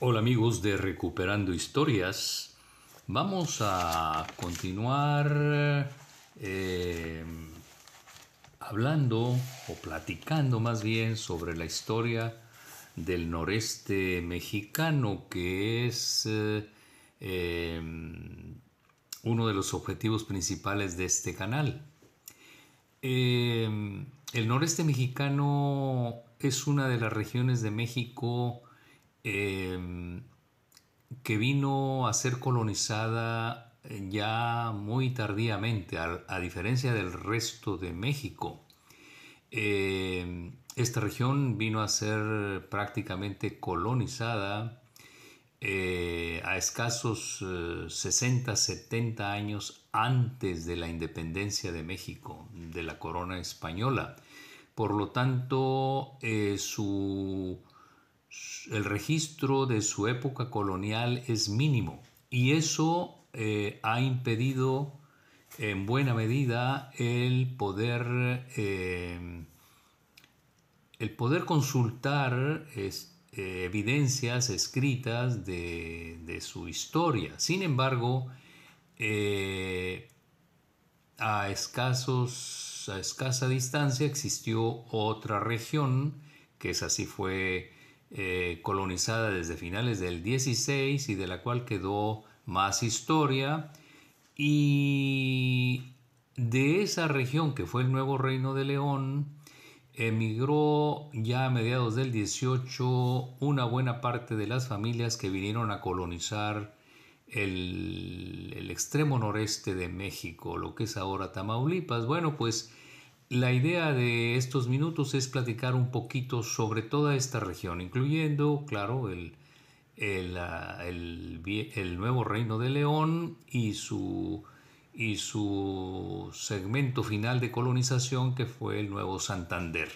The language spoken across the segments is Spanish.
Hola amigos de Recuperando Historias. Vamos a continuar eh, hablando o platicando más bien sobre la historia del noreste mexicano que es eh, em, uno de los objetivos principales de este canal. Em, el noreste mexicano es una de las regiones de México Em, que vino a ser colonizada eh, ya muy tardíamente, a, diferencia del resto de México. Em, esta región vino a ser prácticamente colonizada eh, a escasos 60, eh, 70 años antes de la independencia de México, de la corona española. Por lo tanto, su el registro de su época colonial es mínimo y eso eh, ha impedido en buena medida el poder, eh, el poder consultar eh, evidencias escritas de, de, su historia. Sin embargo, a, escasos, a escasa distancia existió otra región que es así fue eh, colonizada desde finales del 16 y de la cual quedó más historia. Y de esa región que fue el nuevo reino de León, emigró ya a mediados del 18 una buena parte de las familias que vinieron a colonizar el extremo noreste de México, lo que es ahora Tamaulipas. Bueno, pues la idea de estos minutos es platicar un poquito sobre toda esta región, incluyendo, claro, ah, el, nuevo reino de León y su, y su segmento final de colonización que fue el nuevo Santander.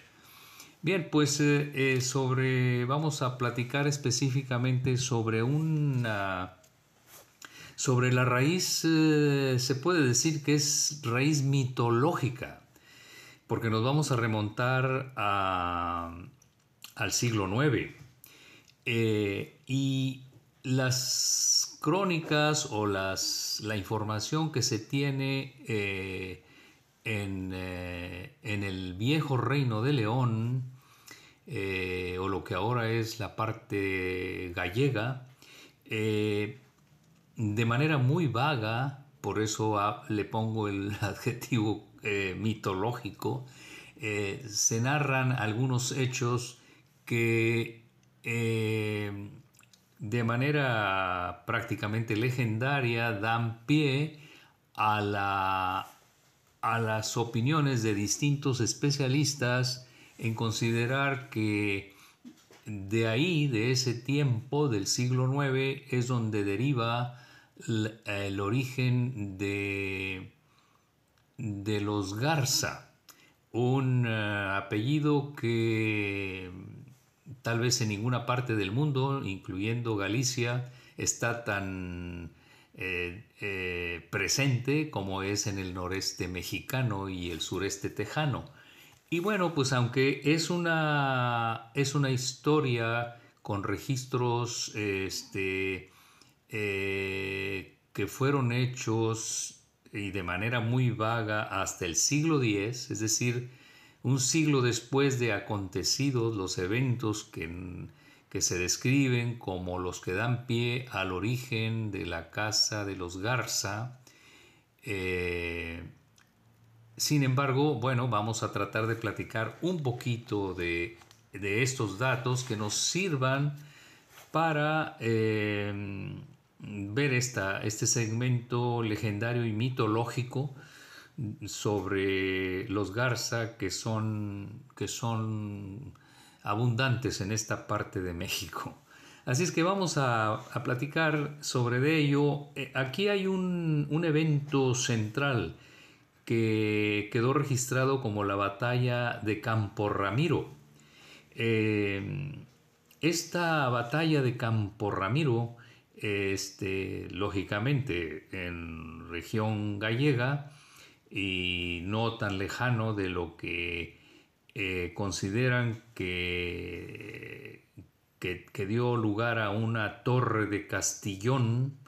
Bien, pues eh, eh, sobre, vamos a platicar específicamente sobre una... Ah, sobre la raíz, eh, se puede decir que es raíz mitológica, porque nos vamos a remontar al siglo IX. Eh, y las crónicas o las, la información que se tiene eh, eh, en, el viejo reino de León, o lo que ahora es la parte gallega, de manera muy vaga, por eso le pongo el adjetivo eh, mitológico, eh, se narran algunos hechos que eh, de manera prácticamente legendaria dan pie a, la, a las opiniones de distintos especialistas en considerar que de ahí, de ese tiempo del siglo IX, es donde deriva el origen de de los Garza, un eh, apellido que tal vez en ninguna parte del mundo, incluyendo Galicia, está tan eh, eh, presente como es en el noreste mexicano y el sureste tejano. Y bueno, pues aunque es una, es una historia con registros este, que fueron hechos y de manera muy vaga hasta el siglo X, es decir, un siglo después de acontecidos los eventos que, que se describen como los que dan pie al origen de la casa de los Garza. Eh, sin embargo, bueno, vamos a tratar de platicar un poquito de, estos datos que nos sirvan para eh, ver este segmento legendario y mitológico sobre los Garza que son, que son abundantes en esta parte de México. Así es que vamos a, platicar sobre de ello. Eh, aquí hay un, evento central que quedó registrado como la batalla de Campo Ramiro. Eh, esta batalla de Campo Ramiro este, lógicamente en región gallega y no tan lejano de lo que eh, consideran que, que, dio lugar a una torre de Castillón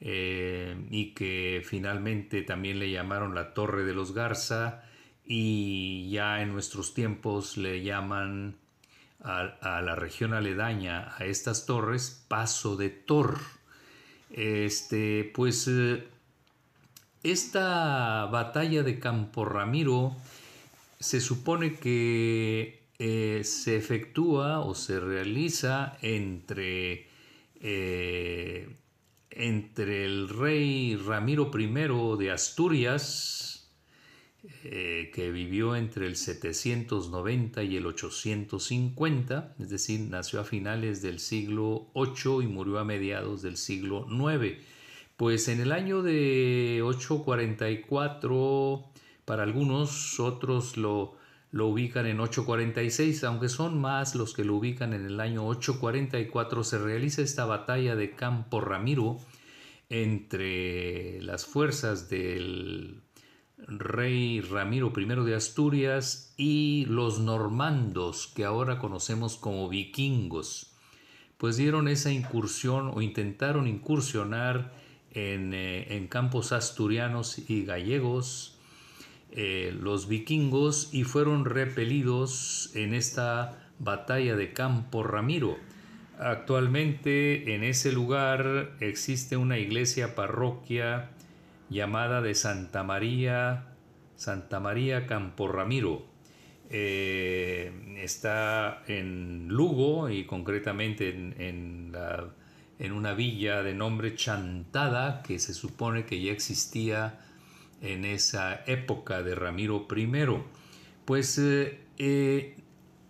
eh, y que finalmente también le llamaron la torre de los Garza y ya en nuestros tiempos le llaman a, la región aledaña a estas torres, Paso de Tor. Este, pues eh, esta batalla de Campo Ramiro se supone que eh, se efectúa o se realiza entre, eh, entre el rey Ramiro I de Asturias, eh, que vivió entre el 790 y el 850, es decir, nació a finales del siglo VIII y murió a mediados del siglo IX. Pues en el año de 844, para algunos otros lo, lo ubican en 846, aunque son más los que lo ubican en el año 844, se realiza esta batalla de Campo Ramiro entre las fuerzas del rey Ramiro I de Asturias y los normandos, que ahora conocemos como vikingos, pues dieron esa incursión o intentaron incursionar en, eh, campos asturianos y gallegos, eh, los vikingos, y fueron repelidos en esta batalla de Campo Ramiro. Actualmente en ese lugar existe una iglesia parroquia llamada de Santa María, Santa María Campo Ramiro. Eh, está en Lugo y concretamente en, una villa de nombre Chantada que se supone que ya existía en esa época de Ramiro I. Pues eh, eh,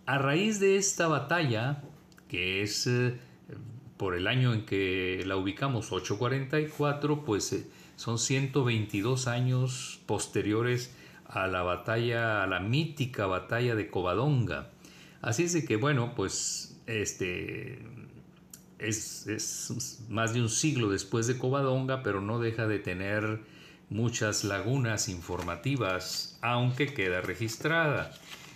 a raíz de esta batalla, que es por el año en que la ubicamos, 844, pues son 122 años posteriores a la batalla, a la mítica batalla de Covadonga. Así es que, bueno, pues este es, más de un siglo después de Covadonga, pero no deja de tener muchas lagunas informativas, aunque queda registrada.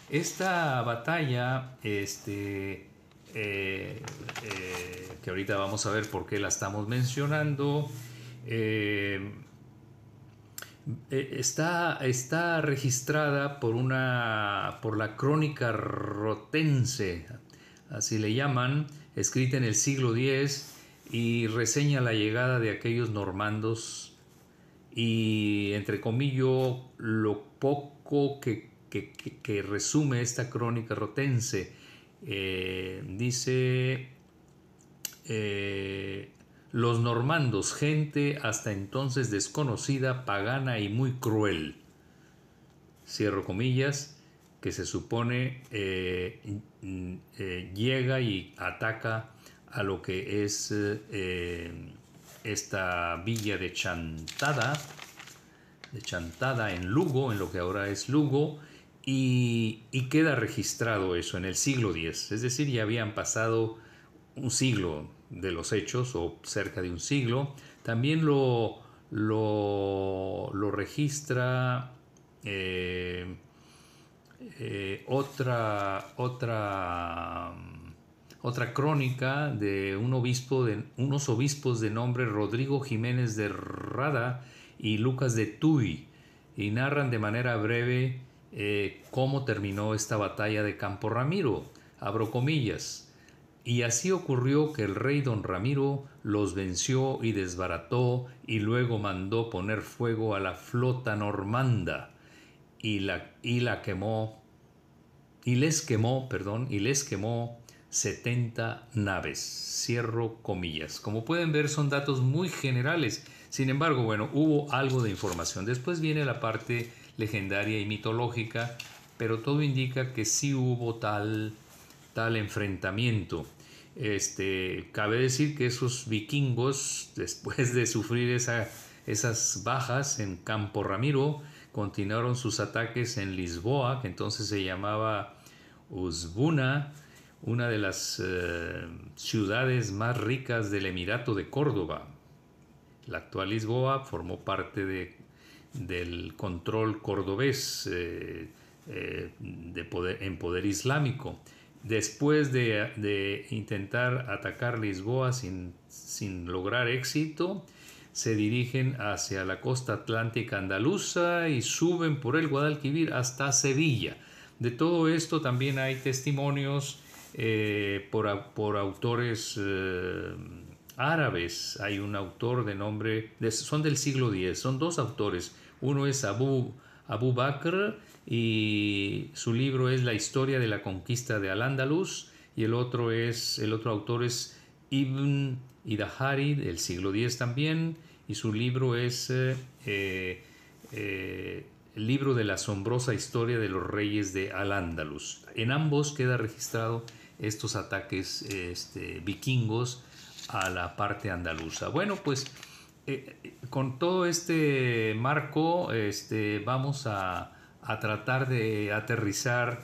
Esta batalla, este, eh, eh, que ahorita vamos a ver por qué la estamos mencionando, eh, eh, está, está registrada por, una, por la crónica rotense, así le llaman, escrita en el siglo X y reseña la llegada de aquellos normandos y entre comillas lo poco que, resume esta crónica rotense. Eh, dice los normandos, gente hasta entonces desconocida, pagana y muy cruel. Cierro comillas, que se supone eh, eh, llega y ataca a lo que es eh, esta villa de Chantada, de Chantada en Lugo, en lo que ahora es Lugo, y, y queda registrado eso en el siglo X, es decir, ya habían pasado un siglo, de los hechos o cerca de un siglo. También lo, lo, registra eh, eh, otra, otra, otra crónica de un obispo de, unos obispos de nombre Rodrigo Jiménez de Rada y Lucas de Tuy y narran de manera breve eh, cómo terminó esta batalla de Campo Ramiro. Abro comillas. Y así ocurrió que el rey don Ramiro los venció y desbarató y luego mandó poner fuego a la flota normanda y la, y la quemó y les quemó, perdón, y les quemó 70 naves. Cierro comillas. Como pueden ver son datos muy generales. Sin embargo, bueno, hubo algo de información. Después viene la parte legendaria y mitológica, pero todo indica que sí hubo tal tal enfrentamiento. Este, cabe decir que esos vikingos, después de sufrir esas bajas en Campo Ramiro, continuaron sus ataques en Lisboa, que entonces se llamaba Usbuna, una de las eh, ciudades más ricas del Emirato de Córdoba. La actual Lisboa formó parte del control cordobés eh, eh, en poder islámico después de, intentar atacar Lisboa sin, lograr éxito, se dirigen hacia la costa atlántica andaluza y suben por el Guadalquivir hasta Sevilla. De todo esto también hay testimonios eh, por, autores eh, árabes. Hay un autor de nombre, de, son del siglo X, son dos autores. Uno es Abu, Abu Bakr, y su libro es La historia de la conquista de Al-Ándalus y el otro es el otro autor es Ibn Idahari del siglo X también y su libro es eh, eh, eh, el libro de la asombrosa historia de los reyes de Al-Ándalus. En ambos queda registrado estos ataques este, vikingos a la parte andaluza. Bueno, pues con todo este marco este, vamos a, a tratar de aterrizar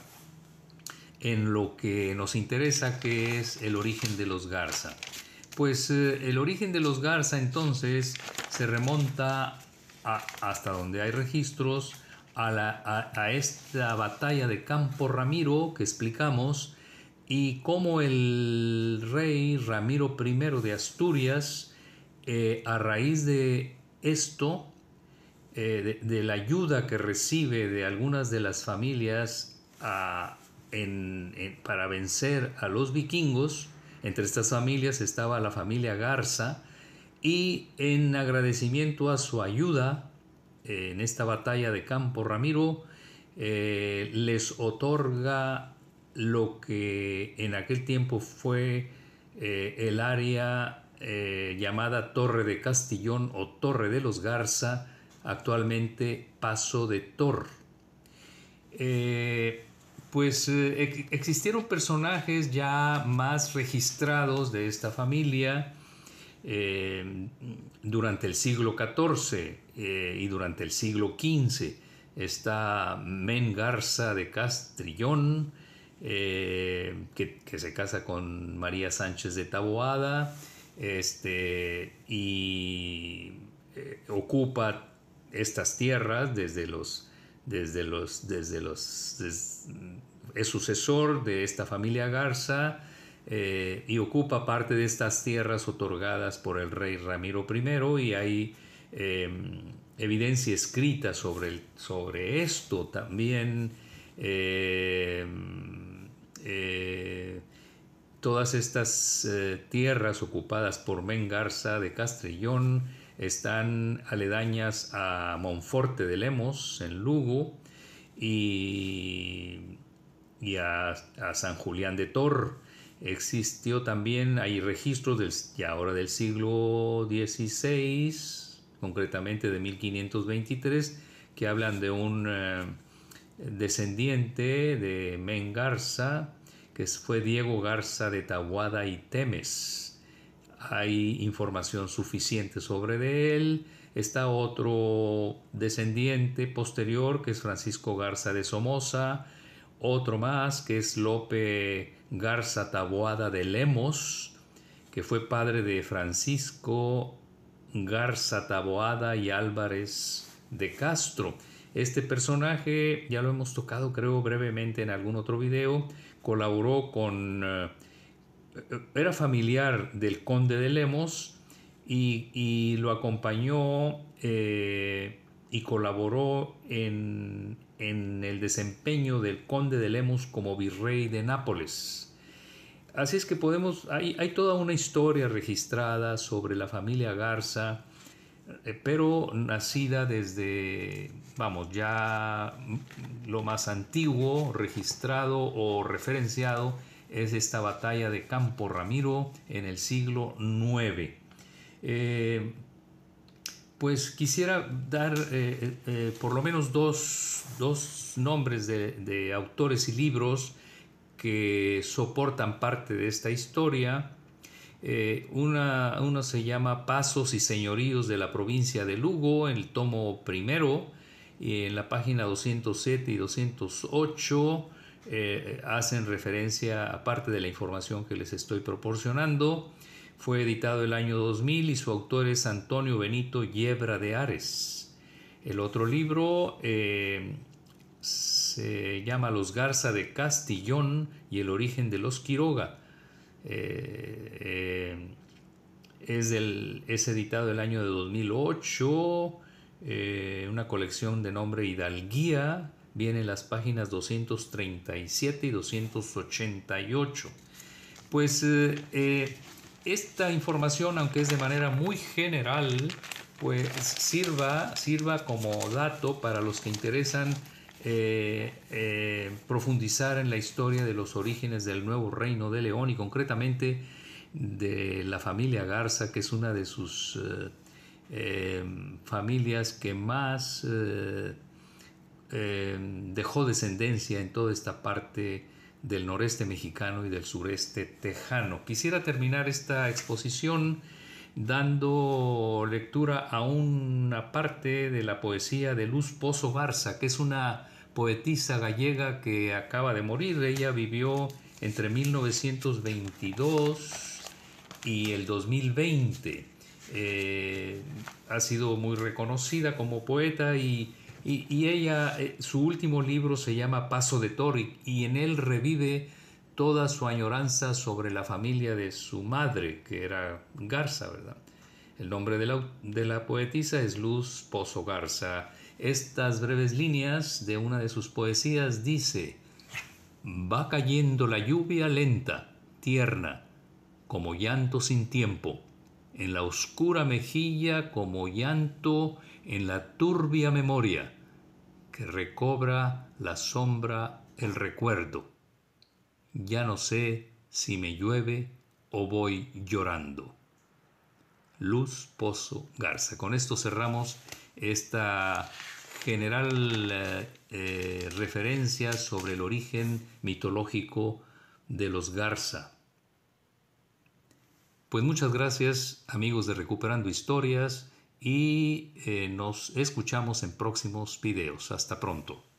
en lo que nos interesa, que es el origen de los Garza. Pues eh, el origen de los Garza entonces se remonta hasta donde hay registros a, esta batalla de Campo Ramiro que explicamos y cómo el rey Ramiro I de Asturias eh, a raíz de esto eh, de, la ayuda que recibe de algunas de las familias ah, para vencer a los vikingos. Entre estas familias estaba la familia Garza y en agradecimiento a su ayuda eh, en esta batalla de Campo Ramiro eh, les otorga lo que en aquel tiempo fue el área llamada Torre de Castillón o Torre de los Garza, actualmente Paso de Tor. Eh, pues eh, existieron personajes ya más registrados de esta familia eh, durante el siglo XIV y durante el siglo XV. Está Men Garza de Castrillón, que, se casa con María Sánchez de Taboada, este, y ocupa estas tierras desde los desde los desde los es sucesor de esta familia Garza eh, y ocupa parte de estas tierras otorgadas por el rey Ramiro I y hay em, evidencia escrita sobre, sobre esto también em, eh, todas estas eh, tierras ocupadas por Men Garza de Castrellón están aledañas a Monforte de Lemos, en Lugo, y, a, San Julián de Tor. Existió también, hay registros ya ahora del siglo XVI, concretamente de 1523, que hablan de un eh, descendiente de Men Garza, que fue Diego Garza de Tahuada y Temes hay información suficiente sobre él. Está otro descendiente posterior que es Francisco Garza de Somoza, otro más que es Lope Garza Taboada de Lemos, que fue padre de Francisco Garza Taboada y Álvarez de Castro. Este personaje, ya lo hemos tocado creo brevemente en algún otro video, colaboró con eh, era familiar del conde de Lemos y, lo acompañó eh, y colaboró en, el desempeño del conde de Lemos como virrey de Nápoles. Así es que podemos, hay, toda una historia registrada sobre la familia Garza, eh, pero nacida desde, vamos, ya lo más antiguo, registrado o referenciado es esta batalla de Campo Ramiro en el siglo IX. Eh, pues quisiera dar eh, eh, por lo menos dos, nombres de, autores y libros que soportan parte de esta historia. uno se llama Pasos y Señoríos de la provincia de Lugo, en el tomo primero, y en la página 207 y 208. Eh, hacen referencia a parte de la información que les estoy proporcionando. Fue editado el año 2000 y su autor es Antonio Benito Yebra de Ares. El otro libro eh, se llama Los Garza de Castillón y el origen de los Quiroga. Eh, es, del, es editado el año de 2008, una colección de nombre Hidalguía vienen las páginas 237 y 288. Pues eh, eh, esta información, aunque es de manera muy general, pues sirva, sirva como dato para los que interesan eh, profundizar en la historia de los orígenes del nuevo reino de León y concretamente de la familia Garza, que es una de sus familias que más eh, dejó descendencia en toda esta parte del noreste mexicano y del sureste tejano. Quisiera terminar esta exposición dando lectura a una parte de la poesía de Luz Pozo Garza, que es una poetisa gallega que acaba de morir. Ella vivió entre 1922 y el 2020. Eh, ha sido muy reconocida como poeta y y, ella, eh, su último libro se llama Paso de Tori y en él revive toda su añoranza sobre la familia de su madre, que era Garza, ¿verdad? El nombre de la, de la poetisa es Luz Pozo Garza. Estas breves líneas de una de sus poesías dice, va cayendo la lluvia lenta, tierna, como llanto sin tiempo, en la oscura mejilla como llanto en la turbia memoria que recobra la sombra el recuerdo. Ya no sé si me llueve o voy llorando. Luz Pozo Garza. Con esto cerramos esta general eh, eh, referencia sobre el origen mitológico de los Garza. Pues muchas gracias amigos de Recuperando Historias y eh, nos escuchamos en próximos videos. Hasta pronto.